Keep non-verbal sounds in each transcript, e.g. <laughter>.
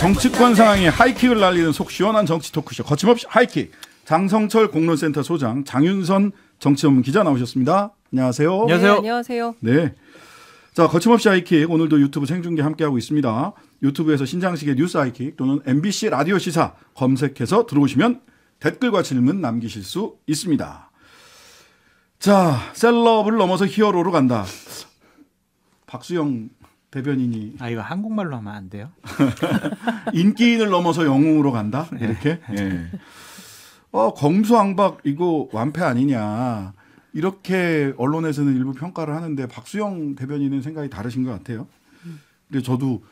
정치권 상황에 하이킥을 날리는 속 시원한 정치 토크쇼 거침없이 하이킥 장성철 공론센터 소장 장윤선 정치전문 기자 나오셨습니다. 안녕하세요. 네, 안녕하세요. 네, 안녕하세요. 네. 자 거침없이 하이킥 오늘도 유튜브 생중계 함께하고 있습니다. 유튜브에서 신장식의 뉴스 하이킥 또는 MBC 라디오 시사 검색해서 들어오시면 댓글과 질문 남기실 수 있습니다. 자 셀럽을 넘어서 히어로로 간다. 박수영 대변인이 아 이거 한국말로 하면 안 돼요? <laughs> 인기인을 넘어서 영웅으로 간다 네. 이렇게. 예. 예. 어 검수왕박 이거 완패 아니냐 이렇게 언론에서는 일부 평가를 하는데 박수영 대변인은 생각이 다르신 것 같아요. 근데 저도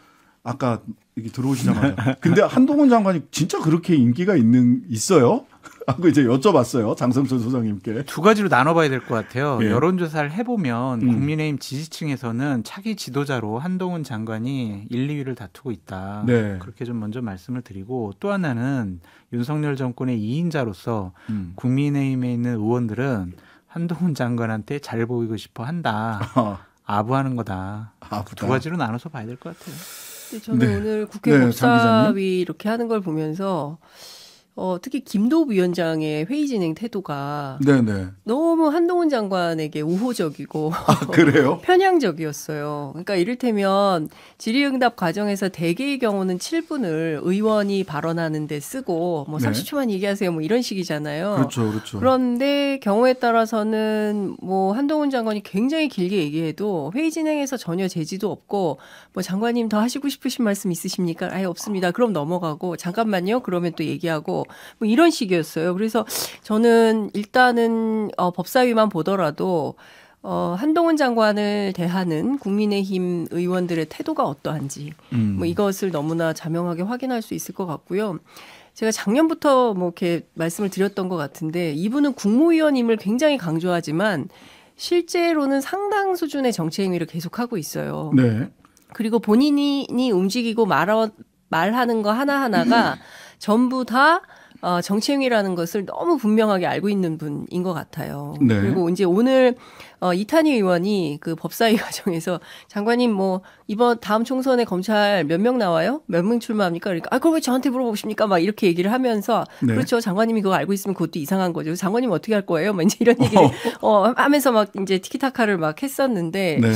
아까 이게 들어오시자마자 <laughs> 근데 한동훈 장관이 진짜 그렇게 인기가 있는 있어요? 하고 이제 여쭤봤어요. 장성철 소장님께. 두 가지로 나눠봐야 될 것 같아요. 예. 여론조사를 해보면 음. 국민의힘 지지층에서는 차기 지도자로 한동훈 장관이 1, 2위를 다투고 있다. 네. 그렇게 좀 먼저 말씀을 드리고 또 하나는 윤석열 정권의 2인자로서 음. 국민의힘에 있는 의원들은 한동훈 장관한테 잘 보이고 싶어 한다. <laughs> 어. 아부하는 거다. 아부다. 두 가지로 나눠서 봐야 될 것 같아요. 저는 네. 오늘 국회 네, 법사위 이렇게 하는 걸 보면서 어, 특히 김도읍 위원장의 회의 진행 태도가 네네. 너무 한동훈 장관에게 우호적이고 아, 그래요? <laughs> 편향적이었어요. 그러니까 이를테면 질의응답 과정에서 대개의 경우는 7분을 의원이 발언하는 데 쓰고 뭐 네. 30초만 얘기하세요 뭐 이런 식이잖아요. 그렇죠, 그렇죠. 그런데 경우에 따라서는 뭐 한동훈 장관이 굉장히 길게 얘기해도 회의 진행에서 전혀 제지도 없고 뭐 장관님 더 하시고 싶으신 말씀 있으십니까? 아예 없습니다. 그럼 넘어가고 잠깐만요. 그러면 또 얘기하고 뭐 이런 식이었어요. 그래서 저는 일단은 어, 법사위만 보더라도 어, 한동훈 장관을 대하는 국민의힘 의원들의 태도가 어떠한지 음. 뭐 이것을 너무나 자명하게 확인할 수 있을 것 같고요. 제가 작년부터 뭐 이렇게 말씀을 드렸던 것 같은데 이분은 국무위원임을 굉장히 강조하지만 실제로는 상당 수준의 정치 행위를 계속하고 있어요. 네. 그리고 본인이 움직이고 말하, 말하는 거 하나하나가 <clears throat> 전부 다 어, 정치행위라는 것을 너무 분명하게 알고 있는 분인 것 같아요. 네. 그리고 이제 오늘 어, 이탄희 의원이 그 법사위 <laughs> 과정에서 장관님 뭐 이번 다음 총선에 검찰 몇 명 나와요? 몇 명 출마합니까? 그러니까 아 그걸 왜 저한테 물어보십니까? 막 이렇게 얘기를 하면서 네. 그렇죠 장관님이 그거 알고 있으면 그것도 이상한 거죠. 장관님 어떻게 할 거예요? 막 이제 이런 얘기를 <laughs> 어, 하면서 막 이제 티키타카를 막 했었는데 네.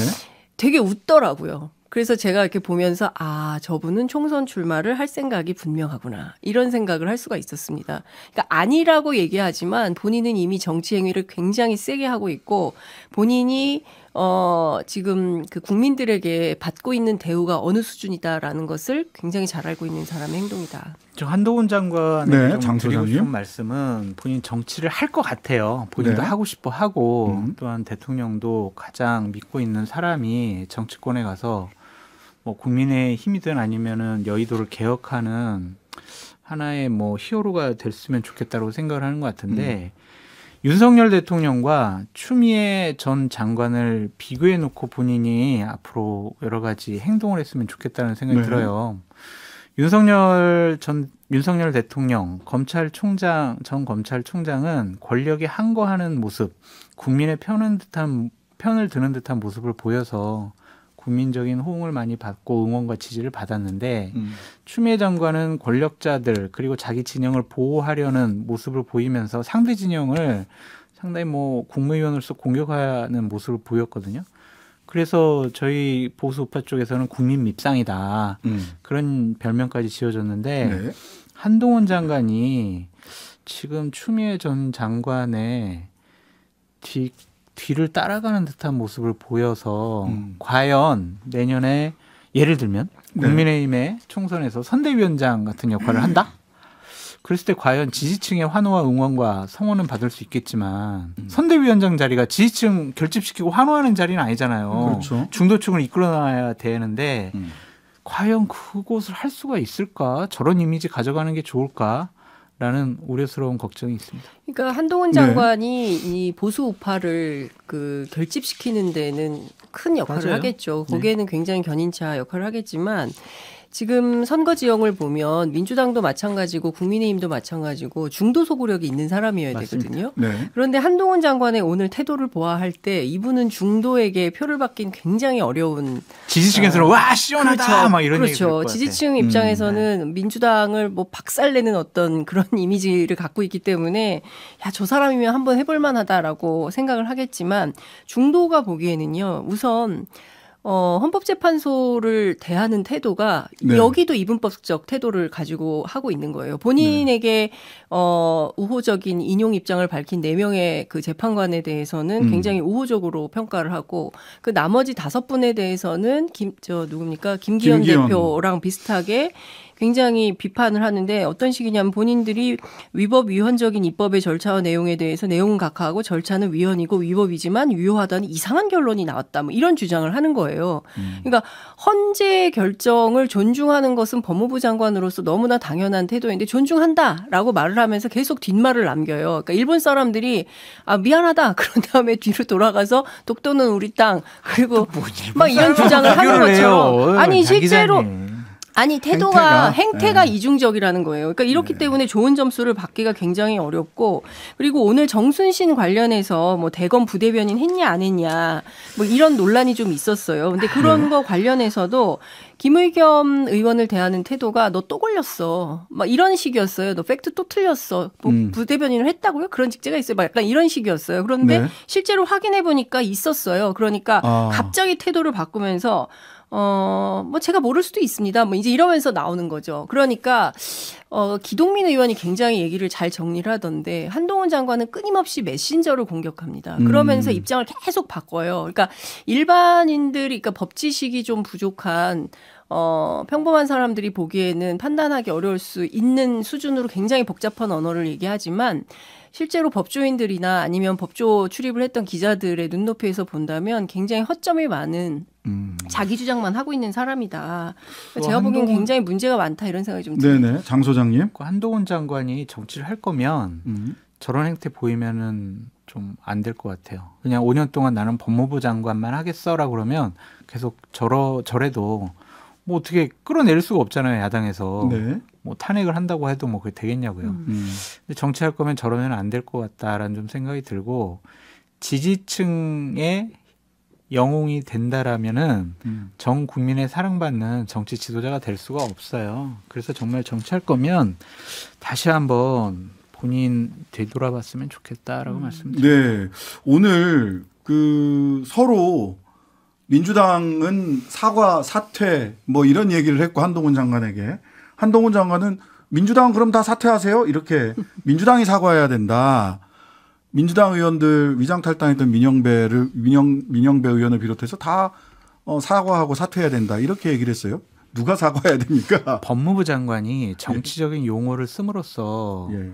되게 웃더라고요. 그래서 제가 이렇게 보면서 아 저분은 총선 출마를 할 생각이 분명하구나 이런 생각을 할 수가 있었습니다. 그러니까 아니라고 얘기하지만 본인은 이미 정치 행위를 굉장히 세게 하고 있고 본인이 어 지금 그 국민들에게 받고 있는 대우가 어느 수준이다라는 것을 굉장히 잘 알고 있는 사람의 행동이다. 저 한동훈 장관의 네, 드리고 말씀은 본인 정치를 할 것 같아요. 본인도 네. 하고 싶어 하고 음. 또한 대통령도 가장 믿고 있는 사람이 정치권에 가서 뭐 국민의 힘이든 아니면은 여의도를 개혁하는 하나의 뭐 히어로가 됐으면 좋겠다고 생각을 하는 것 같은데 음. 윤석열 대통령과 추미애 전 장관을 비교해 놓고 본인이 앞으로 여러 가지 행동을 했으면 좋겠다는 생각이 네. 들어요. 윤석열 전 윤석열 대통령 검찰총장 전 검찰총장은 권력이 한거하는 모습, 국민의 편은 듯한 편을 드는 듯한 모습을 보여서 국민적인 호응을 많이 받고 응원과 지지를 받았는데 음. 추미애 장관은 권력자들 그리고 자기 진영을 보호하려는 모습을 보이면서 상대 진영을 상당히 뭐 국무위원으로서 공격하는 모습을 보였거든요. 그래서 저희 보수 우파 쪽에서는 국민 밉상이다 음. 그런 별명까지 지어졌는데 네. 한동훈 장관이 지금 추미애 전 장관의 뒷 뒤를 따라가는 듯한 모습을 보여서 음. 과연 내년에 예를 들면 네. 국민의힘의 총선에서 선대위원장 같은 역할을 한다? 그랬을 때 과연 지지층의 환호와 응원과 성원은 받을 수 있겠지만 음. 선대위원장 자리가 지지층 결집시키고 환호하는 자리는 아니잖아요. 그렇죠. 중도층을 이끌어 나가야 되는데 음. 과연 그곳을 할 수가 있을까? 저런 이미지 가져가는 게 좋을까? 라는 우려스러운 걱정이 있습니다. 그러니까 한동훈 장관이 네. 이 보수 우파를 그 결집시키는 데는 큰 역할을 맞아요. 하겠죠. 네. 거기에는 네. 굉장히 견인차 역할을 하겠지만 지금 선거 지형을 보면 민주당도 마찬가지고 국민의힘도 마찬가지고 중도 소구력이 있는 사람이어야 맞습니다. 되거든요. 네. 그런데 한동훈 장관의 오늘 태도를 보아할 때 이분은 중도에게 표를 받긴 굉장히 어려운 지지층에서는 어, 와 시원하다 그렇죠. 막 이런 그렇죠. 지지층 음. 입장에서는 음, 네. 민주당을 뭐 박살내는 어떤 그런 <laughs> 이미지를 갖고 있기 때문에 야 저 사람이면 한번 해볼 만하다라고 생각을 하겠지만 중도가 보기에는요 우선 어, 헌법재판소를 대하는 태도가 네. 여기도 이분법적 태도를 가지고 하고 있는 거예요. 본인에게 네. 어, 우호적인 인용 입장을 밝힌 4명의 그 재판관에 대해서는 음. 굉장히 우호적으로 평가를 하고 그 나머지 다섯 분에 대해서는 김, 저 누굽니까? 김기현, 김기현. 대표랑 비슷하게 굉장히 비판을 하는데 어떤 식이냐면 본인들이 위법 위헌적인 입법의 절차와 내용에 대해서 내용은 각하하고 절차는 위헌이고 위법이지만 유효하다는 이상한 결론이 나왔다. 뭐 이런 주장을 하는 거예요. 음. 그러니까 헌재 결정을 존중하는 것은 법무부 장관으로서 너무나 당연한 태도인데 존중한다라고 말을 하면서 계속 뒷말을 남겨요. 그러니까 일본 사람들이 아 미안하다 <laughs> 그런 다음에 뒤로 돌아가서 독도는 우리 땅 그리고 막 이런 주장을 하는 것처럼 아니 어, 실제로 아니 태도가 행태가, 행태가 네. 이중적이라는 거예요. 그러니까 이렇기 네. 때문에 좋은 점수를 받기가 굉장히 어렵고 그리고 오늘 정순신 관련해서 뭐 대검 부대변인 했냐 안 했냐 뭐 이런 논란이 좀 있었어요. 근데 그런 네. 거 관련해서도 김의겸 의원을 대하는 태도가 너 또 걸렸어. 막 이런 식이었어요. 너 팩트 또 틀렸어. 뭐 음. 부대변인을 했다고요? 그런 직제가 있어요. 막 약간 이런 식이었어요. 그런데 네. 실제로 확인해 보니까 있었어요. 그러니까 아. 갑자기 태도를 바꾸면서 어, 뭐 제가 모를 수도 있습니다. 뭐 이제 이러면서 나오는 거죠. 그러니까, 어, 기동민 의원이 굉장히 얘기를 잘 정리를 하던데, 한동훈 장관은 끊임없이 메신저를 공격합니다. 음. 그러면서 음. 입장을 계속 바꿔요. 그러니까 일반인들이, 그러니까 법지식이 좀 부족한, 어, 평범한 사람들이 보기에는 판단하기 어려울 수 있는 수준으로 굉장히 복잡한 언어를 얘기하지만, 실제로 법조인들이나 아니면 법조 출입을 했던 기자들의 눈높이에서 본다면 굉장히 허점이 많은 음. 자기 주장만 하고 있는 사람이다. 그러니까 제가 보기엔 굉장히 문제가 많다 이런 생각이 좀 드네요. 네네 장 소장님 그 한동훈 장관이 정치를 할 거면 음. 저런 행태 보이면은 좀 안 될 것 같아요. 그냥 5년 동안 나는 법무부 장관만 하겠어라 그러면 계속 저러 저래도 뭐 어떻게 끌어낼 수가 없잖아요 야당에서. 네. 뭐 탄핵을 한다고 해도 뭐 그게 되겠냐고요. 음. 음. 근데 정치할 거면 저러면 안 될 것 같다라는 좀 생각이 들고 지지층의 영웅이 된다라면은 음. 전 국민의 사랑받는 정치 지도자가 될 수가 없어요. 그래서 정말 정치할 거면 다시 한번 본인 되돌아봤으면 좋겠다라고 음. 말씀드립니다. 네, 오늘 그 서로 민주당은 사과 사퇴 뭐 이런 얘기를 했고 한동훈 장관에게 한동훈 장관은 민주당 그럼 다 사퇴하세요? 이렇게 민주당이 사과해야 된다. 민주당 의원들 위장 탈당했던 민영배를 민영 민영배 의원을 비롯해서 다 어, 사과하고 사퇴해야 된다. 이렇게 얘기를 했어요. 누가 사과해야 됩니까? <laughs> 법무부 장관이 예. 정치적인 예. 용어를 씀으로써 예.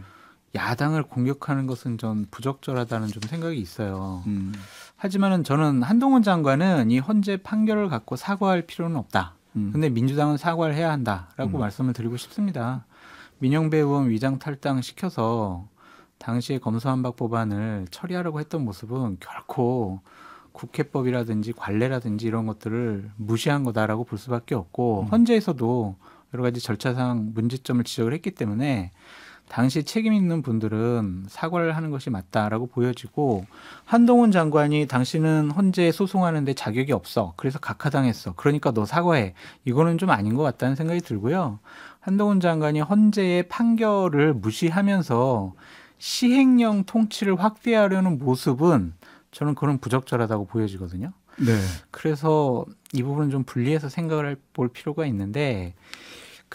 야당을 공격하는 것은 좀 부적절하다는 좀 생각이 있어요. 음. 하지만은 저는 한동훈 장관은 이 헌재 판결을 갖고 사과할 필요는 없다. 음. 근데 민주당은 사과를 해야 한다라고 음. 말씀을 드리고 싶습니다. 민영배 의원 위장 탈당 시켜서 당시에 검수한박 법안을 처리하려고 했던 모습은 결코 국회법이라든지 관례라든지 이런 것들을 무시한 거다라고 볼 수밖에 없고 음. 헌재에서도 여러 가지 절차상 문제점을 지적을 했기 때문에 당시 책임 있는 분들은 사과를 하는 것이 맞다라고 보여지고 한동훈 장관이 당신은 헌재 소송하는데 자격이 없어. 그래서 각하당했어. 그러니까 너 사과해. 이거는 좀 아닌 것 같다는 생각이 들고요. 한동훈 장관이 헌재의 판결을 무시하면서 시행령 통치를 확대하려는 모습은 저는 그런 부적절하다고 보여지거든요. 네. 그래서 이 부분은 좀 분리해서 생각을 볼 필요가 있는데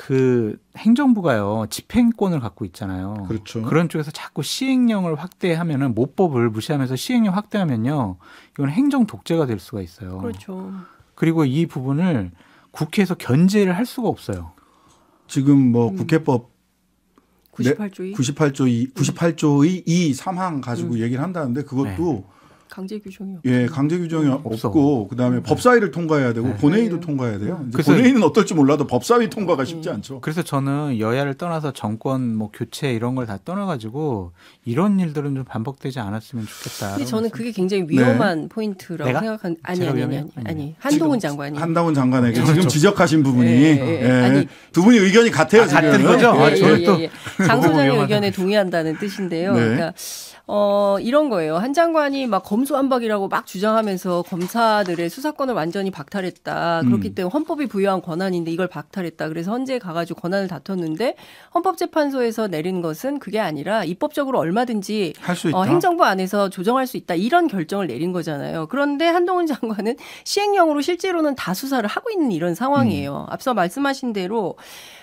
그 행정부가요 집행권을 갖고 있잖아요. 그렇죠. 그런 쪽에서 자꾸 시행령을 확대하면은 모법을 무시하면서 시행령 확대하면요 이건 행정 독재가 될 수가 있어요. 그렇죠. 그리고 이 부분을 국회에서 견제를 할 수가 없어요. 지금 뭐 음. 국회법 98조 2 98조 2 98조의 2 3항 가지고 음. 얘기를 한다는데 그것도 네. 강제 규정이 없 예, 강제 규정이 음, 없어. 없고 그다음에 네. 법사위를 통과해야 되고 네. 본회의도 네. 통과해야 돼요. 본회의는 어떨지 몰라도 법사위 통과가 쉽지 음. 않죠. 그래서 저는 여야를 떠나서 정권 뭐 교체 이런 걸 다 떠나 가지고 이런 일들은 좀 반복되지 않았으면 좋겠다. 근데 저는 말씀. 그게 굉장히 위험한 네. 포인트라고 생각한 아니 아니 아니, 아니 아니 한동훈 장관이 한동훈 장관에게 그 지금 지적하신 부분이 네, 예, 두 분이 의견이 같아요, 아, 같은 거죠. 아, 예, 아, 저는 예, 또장 예. 소장의 의견에 동의한다는 뜻인데요. 그러니까 어 이런 거예요. 한 장관이 막 검수완박이라고 막 주장하면서 검사들의 수사권을 완전히 박탈했다. 그렇기 음. 때문에 헌법이 부여한 권한인데 이걸 박탈했다. 그래서 헌재에 가가지고 권한을 다퉜는데 헌법재판소에서 내린 것은 그게 아니라 입법적으로 얼마든지 어, 행정부 안에서 조정할 수 있다. 이런 결정을 내린 거잖아요. 그런데 한동훈 장관은 시행령으로 실제로는 다 수사를 하고 있는 이런 상황이에요. 음. 앞서 말씀하신 대로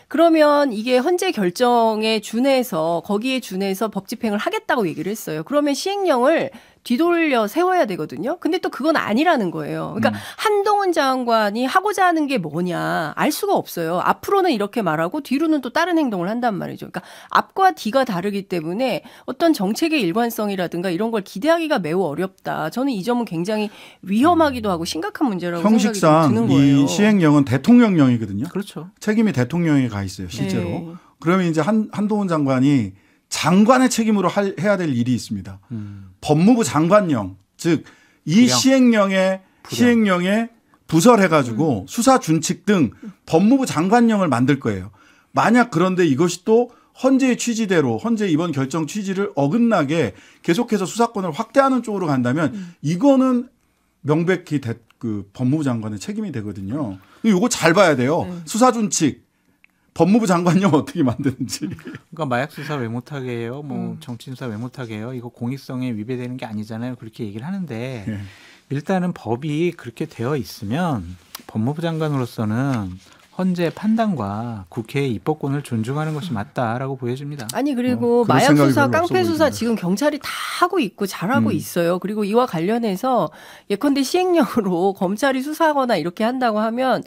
그러면 이게 헌재 결정에 준해서 거기에 준해서 법 집행을 하겠다고 얘기를 했어요. 그러면 시행령을 뒤돌려 세워야 되거든요. 근데 또 그건 아니라는 거예요. 그러니까 음. 한동훈 장관이 하고자 하는 게 뭐냐 알 수가 없어요. 앞으로는 이렇게 말하고 뒤로는 또 다른 행동을 한단 말이죠. 그러니까 앞과 뒤가 다르기 때문에 어떤 정책의 일관성이라든가 이런 걸 기대하기가 매우 어렵다. 저는 이 점은 굉장히 위험하기도 음. 하고 심각한 문제라고 생각이 드는 거예요. 이 시행령은 대통령령이거든요. 그렇죠. 책임이 대통령이 가가 있어요 실제로. 네. 그러면 이제 한 한동훈 장관이 장관의 책임으로 할, 해야 될 일이 있습니다. 음. 법무부 장관령 즉 이 시행령의 시행령에 부설해가지고 음. 수사 준칙 등 법무부 장관령을 만들 거예요. 만약 그런데 이것이 또 헌재의 취지대로 헌재 이번 결정 취지를 어긋나게 계속해서 수사권을 확대하는 쪽으로 간다면 음. 이거는 명백히 대, 그 법무부 장관의 책임이 되거든요. 이거 잘 봐야 돼요. 네. 수사 준칙 법무부 장관령 어떻게 만드는지. 그러니까 마약 수사 왜 못하게 해요? 뭐 음. 정치 수사 왜 못하게 해요? 이거 공익성에 위배되는 게 아니잖아요. 그렇게 얘기를 하는데 예. 일단은 법이 그렇게 되어 있으면 법무부 장관으로서는 헌재 판단과 국회의 입법권을 존중하는 것이 맞다라고 보여집니다. 아니 그리고 어, 마약 수사, 깡패 수사 지금 경찰이 다 하고 있고 잘하고 음. 있어요. 그리고 이와 관련해서 예컨대 시행령으로 검찰이 수사하거나 이렇게 한다고 하면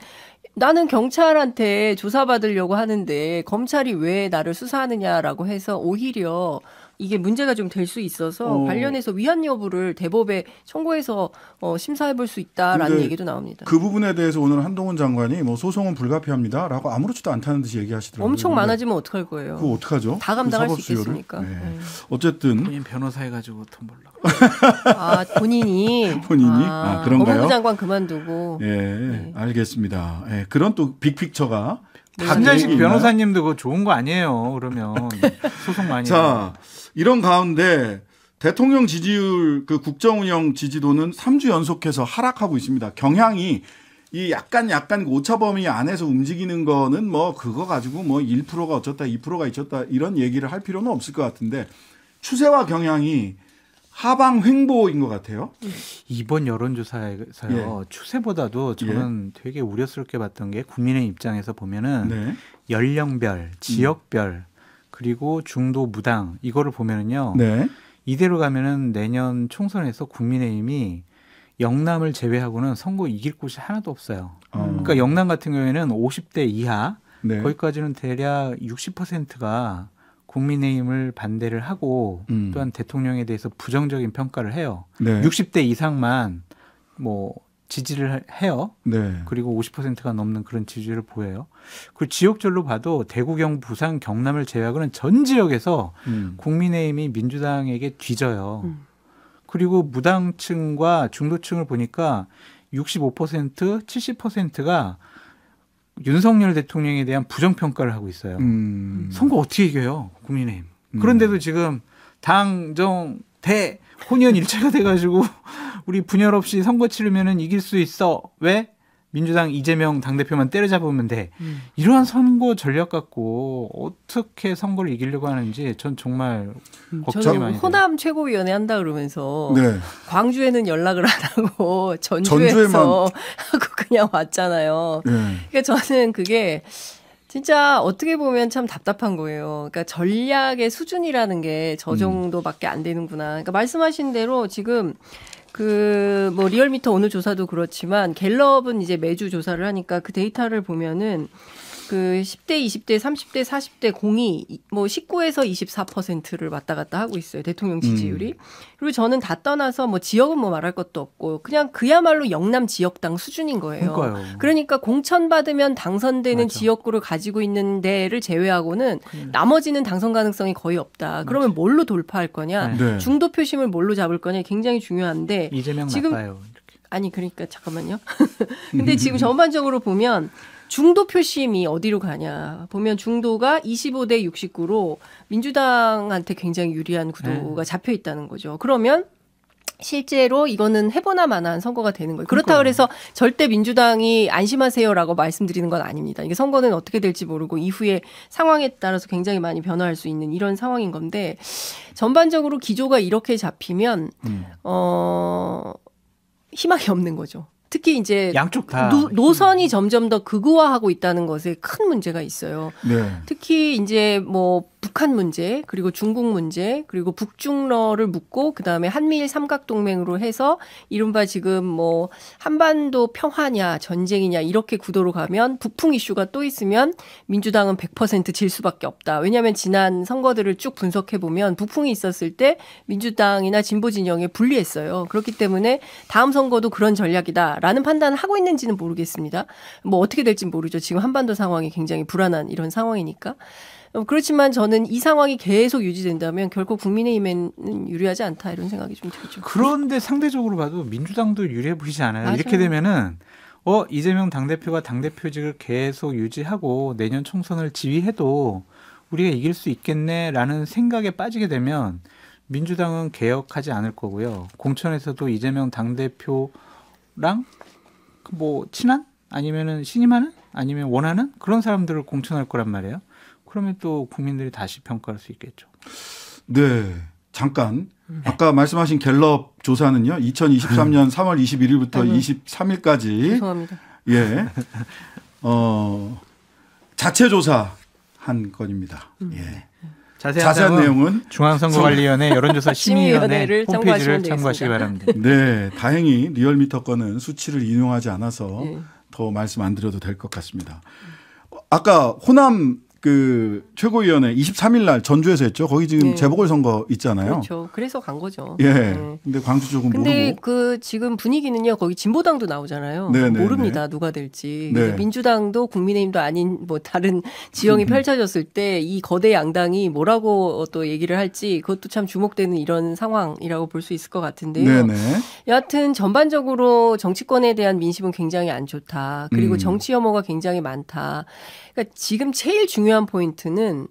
나는 경찰한테 조사받으려고 하는데 검찰이 왜 나를 수사하느냐라고 해서 오히려 이게 문제가 좀 될 수 있어서 어. 관련해서 위헌 여부를 대법에 청구해서 어, 심사해 볼 수 있다라는 얘기도 나옵니다. 그 부분에 대해서 오늘 한동훈 장관이 뭐 소송은 불가피합니다라고 아무렇지도 않다는 듯이 얘기하시더라고요. 엄청 많아지면 어떡할 거예요? 그거 어떡하죠? 다 감당할 그수 있겠습니까? 네. 네. 어쨌든 본인 변호사 해가지고 돈 벌라. 아 본인이 <laughs> 본인이 아, 아, 그런가요? 법무부 장관 그만두고. 예, 네. 알겠습니다. 예, 그런 또 빅픽처가 한장식 네. 변호사님도 그거 좋은 거 아니에요. 그러면 소송 많이. 자, 이런 가운데 대통령 지지율 그 국정 운영 지지도는 3주 연속해서 하락하고 있습니다. 경향이 이 약간 약간 그 오차 범위 안에서 움직이는 거는 뭐 그거 가지고 뭐 1%가 어쩌다 2%가 잊었다 이런 얘기를 할 필요는 없을 것 같은데 추세와 경향이 하방 횡보인 것 같아요. 이번 여론조사에서요 예. 추세보다도 저는 예. 되게 우려스럽게 봤던 게 국민의 입장에서 보면은 네. 연령별, 지역별 음. 그리고 중도 무당 이거를 보면은요. 네. 이대로 가면은 내년 총선에서 국민의힘이 영남을 제외하고는 선거 이길 곳이 하나도 없어요. 어. 그러니까 영남 같은 경우에는 50대 이하 네. 거기까지는 대략 60%가 국민의힘을 반대를 하고 음. 또한 대통령에 대해서 부정적인 평가를 해요. 네. 60대 이상만 뭐 지지를 해요. 네. 그리고 50%가 넘는 그런 지지를 보여요. 그 지역별로 봐도 대구, 경, 부산, 경남을 제외하고는 전 지역에서 음. 국민의힘이 민주당에게 뒤져요. 음. 그리고 무당층과 중도층을 보니까 65% 70%가 윤석열 대통령에 대한 부정평가를 하고 있어요. 음. 선거 어떻게 이겨요? 국민의힘. 음. 그런데도 지금 당정 대 혼연 일체가 돼가지고 우리 분열 없이 선거 치르면은 이길 수 있어. 왜? 민주당 이재명 당대표만 때려잡으면 돼. 음. 이러한 선거 전략 갖고 어떻게 선거를 이기려고 하는지 전 정말 음, 걱정이 많이 돼요. 호남 최고위원회 한다 그러면서 네. 광주에는 연락을 안 하고 <laughs> 전주에서 만 <laughs> 하고 그냥 왔잖아요. 네. 그러니까 저는 그게 진짜 어떻게 보면 참 답답한 거예요. 그러니까 전략의 수준이라는 게저 음. 정도밖에 안 되는구나. 그러니까 말씀하신 대로 지금 그뭐 리얼미터 오늘 조사도 그렇지만 갤럽은 이제 매주 조사를 하니까 그 데이터를 보면은 그 10대, 20대, 30대, 40대 공이 뭐 19에서 24%를 왔다 갔다 하고 있어요. 대통령 음. 지지율이. 음. 그리고 저는 다 떠나서 뭐 지역은 뭐 말할 것도 없고 그냥 그야말로 영남 지역당 수준인 거예요. 그러니까요. 그러니까 공천 받으면 당선되는 맞아. 지역구를 가지고 있는 데를 제외하고는 음. 나머지는 당선 가능성이 거의 없다. 그러면 뭘로 돌파할 거냐? 네. 네. 중도 표심을 뭘로 잡을 거냐? 굉장히 중요한데 이재명 지금 나빠요. 아니 그러니까 잠깐만요. <laughs> 근데 지금 전반적으로 보면 중도 표심이 어디로 가냐 보면 중도가 25대 69로 민주당한테 굉장히 유리한 구도가 네. 잡혀 있다는 거죠. 그러면 실제로 이거는 해보나 마나한 선거가 되는 거예요. 그렇다 그래서 절대 민주당이 안심하세요라고 말씀드리는 건 아닙니다. 이게 선거는 어떻게 될지 모르고 이후에 상황에 따라서 굉장히 많이 변화할 수 있는 이런 상황인 건데 전반적으로 기조가 이렇게 잡히면 음. 어 희망이 없는 거죠. 특히 이제 양쪽 다 노, 노선이 점점 더 극우화하고 있다는 것에 큰 문제가 있어요. 네. 특히 이제 뭐 북한 문제 그리고 중국 문제 그리고 북중러를 묶고 그다음에 한미일 삼각동맹으로 해서 이른바 지금 뭐 한반도 평화냐 전쟁이냐 이렇게 구도로 가면 북풍 이슈가 또 있으면 민주당은 100%질 수밖에 없다. 왜냐하면 지난 선거들을 쭉 분석해 보면 북풍이 있었을 때 민주당이나 진보 진영에 불리했어요. 그렇기 때문에 다음 선거도 그런 전략이다라는 판단을 하고 있는지는 모르겠습니다. 뭐 어떻게 될지 모르죠. 지금 한반도 상황이 굉장히 불안한 이런 상황이니까. 어, 그렇지만 저는 이 상황이 계속 유지된다면 결코 국민의힘에는 유리하지 않다 이런 생각이 좀 들죠. 그런데 상대적으로 봐도 민주당도 유리해 보이지 않아요. 맞아요. 이렇게 되면은 어 이재명 당 대표가 당 대표직을 계속 유지하고 내년 총선을 지휘해도 우리가 이길 수 있겠네라는 생각에 빠지게 되면 민주당은 개혁하지 않을 거고요. 공천에서도 이재명 당 대표랑 뭐 친한 아니면은 신임하는 아니면 원하는 그런 사람들을 공천할 거란 말이에요. 그러면 또 국민들이 다시 평가할 수 있겠죠. 네. 잠깐 아까 말씀하신 갤럽 조사는요. 2023년 3월 21일부터 23일까지 죄송합니다. 예. 어 자체 조사 한 건입니다. 음, 예. 네. 자세한, 자세한 내용은 중앙선거관리위원회 여론조사 <laughs> 심의위원회 홈페이지를 참고하시기 바랍니다. 네, 다행히 리얼미터 건은 수치를 인용하지 않아서 네. 더 말씀 안 드려도 될 것 같습니다. 아까 호남 그 최고위원회 23일 날 전주에서 했죠. 거기 지금 네. 재보궐선거 있잖아요. 그렇죠. 그래서 간 거죠. 예. 네. 근데 광주 쪽은 근데 모르고. 그 지금 분위기는요. 거기 진보당도 나오잖아요. 네네네. 네, 네. 모릅니다. 누가 될지. 네. 민주당도 국민의힘도 아닌 뭐 다른 <laughs> 지형이 음. 펼쳐졌을 때 이 거대 양당이 뭐라고 또 얘기를 할지 그것도 참 주목되는 이런 상황이라고 볼 수 있을 것 같은데요. 네네. 네. 여하튼 전반적으로 정치권에 대한 민심은 굉장히 안 좋다. 그리고 음. 정치 혐오가 굉장히 많다. 그러니까 지금 제일 중요한 포인트는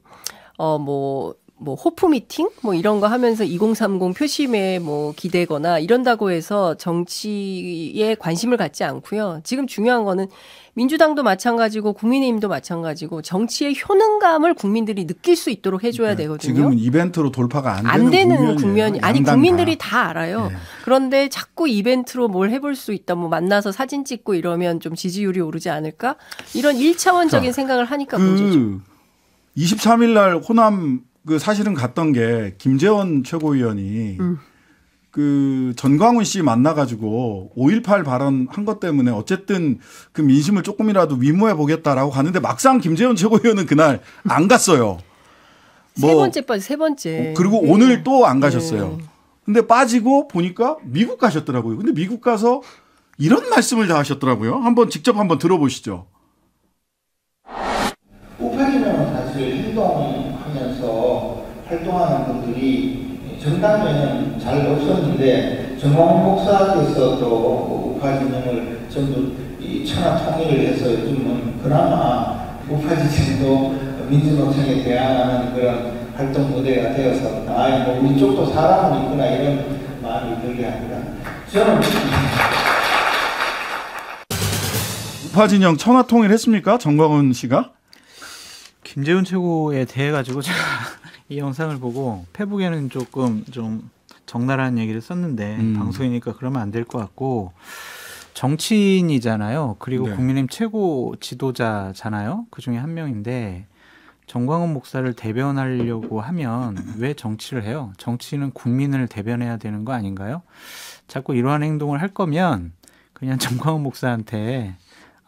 어뭐 뭐 호프 미팅 뭐 이런 거 하면서 2030 표심에 뭐 기대거나 이런다고 해서 정치에 관심을 갖지 않고요. 지금 중요한 거는 민주당도 마찬가지고 국민의힘도 마찬가지고 정치의 효능감을 국민들이 느낄 수 있도록 해줘야 그러니까 되거든요. 지금은 이벤트로 돌파가 안, 안 되는, 국면이 아니 국민들이 다, 알아요. 네. 그런데 자꾸 이벤트로 뭘 해볼 수 있다, 뭐 만나서 사진 찍고 이러면 좀 지지율이 오르지 않을까 이런 1차원적인 생각을 하니까 그 문제죠. 23일 날 호남 그 사실은 갔던 게 김재원 최고위원이 음. 그 전광훈 씨 만나가지고 5.18 발언 한 것 때문에 어쨌든 그 민심을 조금이라도 위모해 보겠다라고 가는데 막상 김재원 최고위원은 그날 안 갔어요. 뭐세 뭐 번째 빠지 세 번째. 어, 그리고 네. 오늘 또 안 가셨어요. 네. 근데 빠지고 보니까 미국 가셨더라고요. 근데 미국 가서 이런 말씀을 다 하셨더라고요. 한번 직접 한번 들어보시죠. 오펜이라는 사실 행동이 활동하는 분들이 전당에는 잘 없었는데 정광훈 목사께서 또 우파 진영을 전부 천하 통일을 해서 요즘은 그나마 우파 진영도 민주노총에 대항하는 그런 활동 무대가 되어서 아예 뭐 우리 도 사람은 있구나 이런 마음이 들게 합니다. 저는 우파 진영 천하 통일했습니까? 정광훈 씨가? 김재훈 최고에 대해 가지고 제가 이 영상을 보고 페북에는 조금 좀 적나라한 얘기를 썼는데 음. 방송이니까 그러면 안 될 것 같고 정치인이잖아요. 그리고 네. 국민의힘 최고 지도자잖아요. 그 중에 한 명인데 정광훈 목사를 대변하려고 하면 왜 정치를 해요? 정치인은 국민을 대변해야 되는 거 아닌가요? 자꾸 이러한 행동을 할 거면 그냥 <laughs> 정광훈 목사한테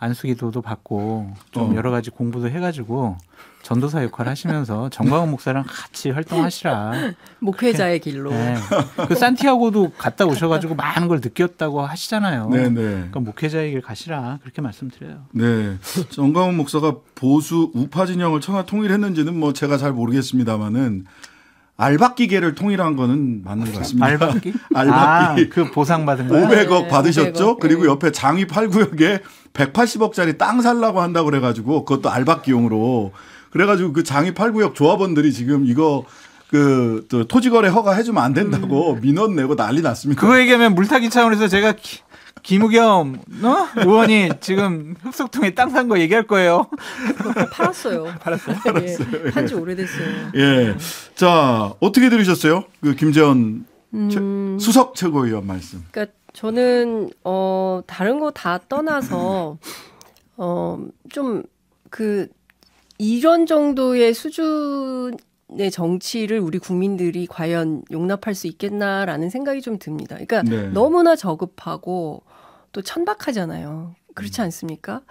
안수기도도 받고 좀 어. 여러 가지 공부도 해가지고 전도사 역할 하시면서 정광훈 목사랑 같이 활동하시라 목회자의 길로 네. 그 산티아고도 갔다 오셔가지고 많은 걸 느꼈다고 하시잖아요. 네네. 네. 그러니까 목회자의 길 가시라 그렇게 말씀드려요. 네, 정광훈 목사가 보수 우파 진영을 청하 통일했는지는 뭐 제가 잘 모르겠습니다만은 알박기계를 통일한 거는 맞는 것 같습니다. 알박기? <laughs> 알박기. 아, 그 보상 받은 거요 500억 네, 받으셨죠? 500억. 그리고 네. 옆에 장위 8구역에 180억짜리 땅 살라고 한다고 그래가지고 그것도 알박기용으로 그래가지고 그 장위 8구역 조합원들이 지금 이거 그 토지거래 허가 해주면 안 된다고 음. 민원 내고 난리 났습니다. 그거 얘기하면 물타기 차원에서 제가 김우겸 어? 의원이 지금 흡수통에 땅 산 거 얘기할 거예요. 팔았어요. 팔았어요. <laughs> 팔았어요. 예. 판지 예. 오래됐어요. 예. 자 어떻게 들으셨어요? 그 김재원 음... 수석 최고위원 말씀. 그러니까 저는 어 다른 거 다 떠나서 어좀그 이런 정도의 수준 의 정치를 우리 국민들이 과연 용납할 수 있겠나라는 생각이 좀 듭니다. 그러니까 네. 너무나 저급하고 또 천박하잖아요. 그렇지 음. 않습니까?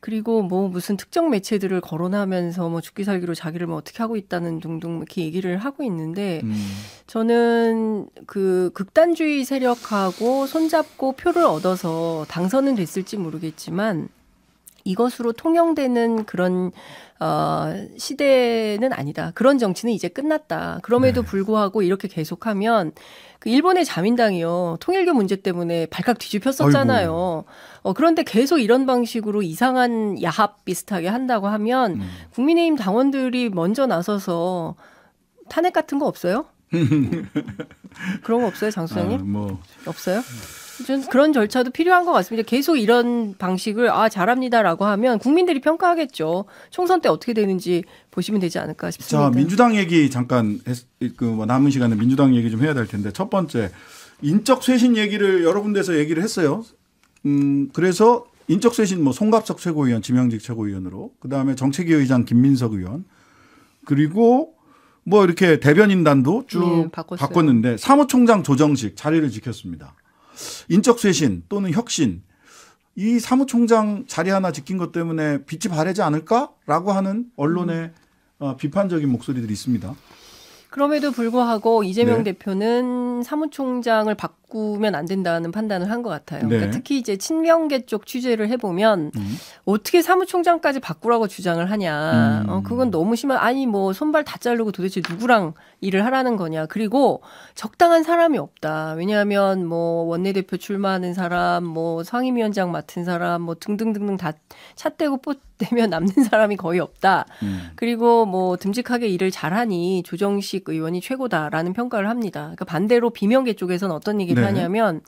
그리고 뭐 무슨 특정 매체들을 거론하면서 뭐 죽기 살기로 자기를 뭐 어떻게 하고 있다는 둥둥 이렇게 얘기를 하고 있는데 음. 저는 그 극단주의 세력하고 손잡고 표를 얻어서 당선은 됐을지 모르겠지만 이것으로 통용되는 그런 어, 시대는 아니다. 그런 정치는 이제 끝났다. 그럼에도 네. 불구하고 이렇게 계속하면 그 일본의 자민당이요 통일교 문제 때문에 발칵 뒤집혔었잖아요. 어, 그런데 계속 이런 방식으로 이상한 야합 비슷하게 한다고 하면 음. 국민의힘 당원들이 먼저 나서서 탄핵 같은 거 없어요? <laughs> 그런 거 없어요, 장수장님? 아, 뭐. 없어요? 저는 그런 절차도 필요한 것 같습니다. 계속 이런 방식을 아 잘합니다라고 하면 국민들이 평가하겠죠. 총선 때 어떻게 되는지 보시면 되지 않을까 싶습니다. 자 민주당 얘기 잠깐 그 뭐 남은 시간에 민주당 얘기 좀 해야 될 텐데 첫 번째 인적 쇄신 얘기를 여러 군데서 얘기를 했어요. 음 그래서 인적 쇄신 뭐 송갑석 최고위원 지명직 최고위원으로 그 다음에 정책위 의장 김민석 의원 그리고 뭐 이렇게 대변인단도 쭉 네, 바꿨는데 사무총장 조정식 자리를 지켰습니다. 인적 쇄신 또는 혁신 이 사무총장 자리 하나 지킨 것 때문에 빛이 바래지 않을까라고 하는 언론의 음. 어, 비판적인 목소리들이 있습니다. 그럼에도 불구하고 이재명 네. 대표는 사무총장을 박 바꾸면 안 된다는 판단을 한 것 같아요. 그러니까 네. 그러니까 특히 이제 친명계 쪽 취재를 해보면 음. 어떻게 사무총장까지 바꾸라고 주장을 하냐. 음. 어, 그건 너무 심한, 아니 뭐 손발 다 자르고 도대체 누구랑 일을 하라는 거냐. 그리고 적당한 사람이 없다. 왜냐하면 뭐 원내대표 출마하는 사람, 뭐 상임위원장 맡은 사람, 뭐 등등등등 다 찻대고 뽀대면 남는 <laughs> 사람이 거의 없다. 음. 그리고 뭐 듬직하게 일을 잘하니 조정식 의원이 최고다라는 평가를 합니다. 그러니까 반대로 비명계 쪽에서는 어떤 얘기를 네. 하냐면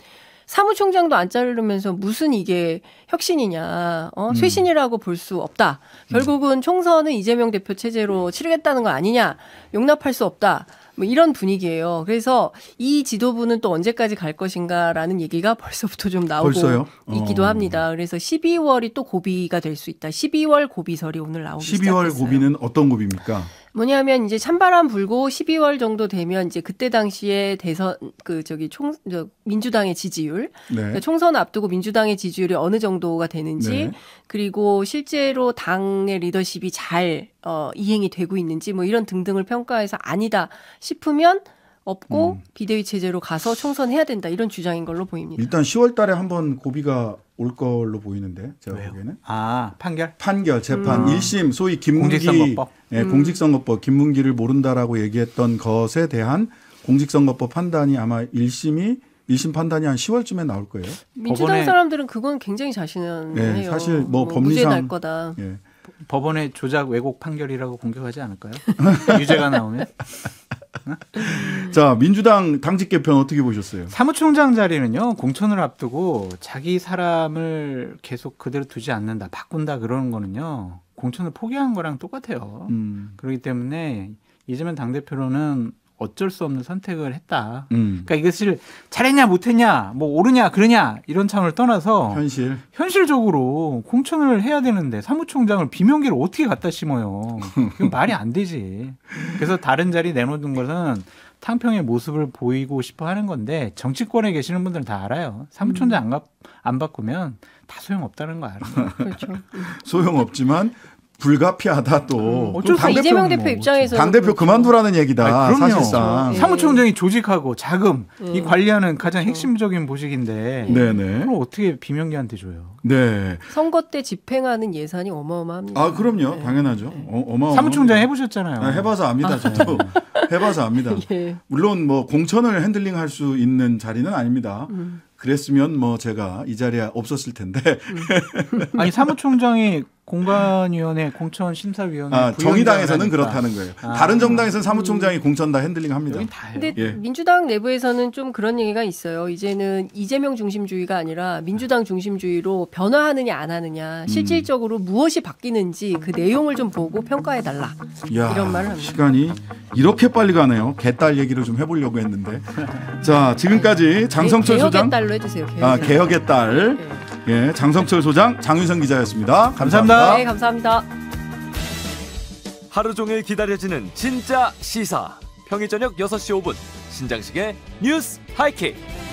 사무총장도 안 자르면서 무슨 이게 혁신이냐, 어, 음. 쇄신이라고 볼 수 없다. 결국은 총선은 이재명 대표 체제로 치르겠다는 거 아니냐, 용납할 수 없다. 뭐 이런 분위기예요. 그래서 이 지도부는 또 언제까지 갈 것인가라는 얘기가 벌써부터 좀 나오고 어. 있기도 합니다. 그래서 12월이 또 고비가 될 수 있다. 12월 고비설이 오늘 나오고 12월 시작했어요. 고비는 어떤 고비입니까? 뭐냐면 이제 찬바람 불고 12월 정도 되면 이제 그때 당시에 대선 그 저기 총저 민주당의 지지율 네. 그러니까 총선 앞두고 민주당의 지지율이 어느 정도가 되는지 네. 그리고 실제로 당의 리더십이 잘 어, 이행이 되고 있는지 뭐 이런 등등을 평가해서 아니다 싶으면 없고 음. 비대위 체제로 가서 총선해야 된다 이런 주장인 걸로 보입니다. 일단 10월달에 한번 고비가 올 걸로 보이는데 제가 왜요? 보기에는 아 판결 판결 재판 음. 1심 소위 김문기 공직선거법 예, 네, 음. 공직선거법 김문기를 모른다라고 얘기했던 것에 대한 공직선거법 판단이 아마 1심이 1심 판단이 한 10월쯤에 나올 거예요. 민주당 사람들은 그건 굉장히 자신은 네, 해요. 예, 사실 뭐, 뭐 법리상 날 거다. 예. 법원의 조작 왜곡 판결이라고 공격하지 않을까요? <laughs> 유죄가 나오면 자, 민주당 당직 개편 어떻게 보셨어요? 사무총장 자리는요, 공천을 앞두고 자기 사람을 계속 그대로 두지 않는다, 바꾼다 그러는 거는요, 공천을 포기한 거랑 똑같아요. 음. 그렇기 때문에 이재명 당대표로는 어쩔 수 없는 선택을 했다. 음. 그러니까 이것을 잘했냐 못했냐 뭐 오르냐 그러냐 이런 차원을 떠나서 현실 현실적으로 공천을 해야 되는데 사무총장을 비명계로 어떻게 갖다 심어요? 이건 말이 안 되지. 그래서 다른 자리 내놓는 것은 탕평의 모습을 보이고 싶어 하는 건데 정치권에 계시는 분들은 다 알아요. 사무총장 음. 안, 안 바꾸면 다 소용없다는 거 알아요. 그렇죠. 소용없지만 불가피하다 또. 음, 어쩔 수 이재명 대표 뭐. 입장에서 당 대표 그렇죠. 그만두라는 얘기다. 아니, 그럼요. 사실상 네. 사무총장이 조직하고 자금 네. 이 예. 관리하는 가장 그렇죠. 핵심적인 보직인데. 예. 네네. 그걸 어떻게 비명계한테 줘요? 네. 선거 때 집행하는 예산이 어마어마합니다. 아 그럼요, 네. 당연하죠. 네. 어, 마어마 사무총장 해보셨잖아요. 아, 해봐서 압니다. 아. 저도 <laughs> 해봐서 압니다. <laughs> 예. 물론 뭐 공천을 핸들링할 수 있는 자리는 아닙니다. 음. 그랬으면 뭐 제가 이 자리에 없었을 텐데. 음. <laughs> 아니 사무총장이 공관위원회, 공천 심사위원회. 아, 정의당에서는 그렇다는 거예요. 아, 다른 정당에서는 음. 사무총장이 음. 공천 다 핸들링합니다. 근데 예. 민주당 내부에서는 좀 그런 얘기가 있어요. 이제는 이재명 중심주의가 아니라 민주당 중심주의로 변화하느냐 안 하느냐, 음. 실질적으로 음. 무엇이 바뀌는지 그 내용을 좀 보고 평가해 달라. 이런 말을 합니다. 시간이 이렇게 빨리 가네요. 개딸 얘기를 좀 해보려고 했는데. 자, 지금까지 네, 장성철 개, 장 아, 개혁의 딸로 해주세요. 개혁의 아, 개혁의 딸. 네. 예, 장성철 소장, 장윤성 기자였습니다. 감사합니다. 네, 감사합니다. 하루 종일 기다려지는 진짜 시사. 평일 저녁 6시 5분 신장식의 뉴스 하이킥.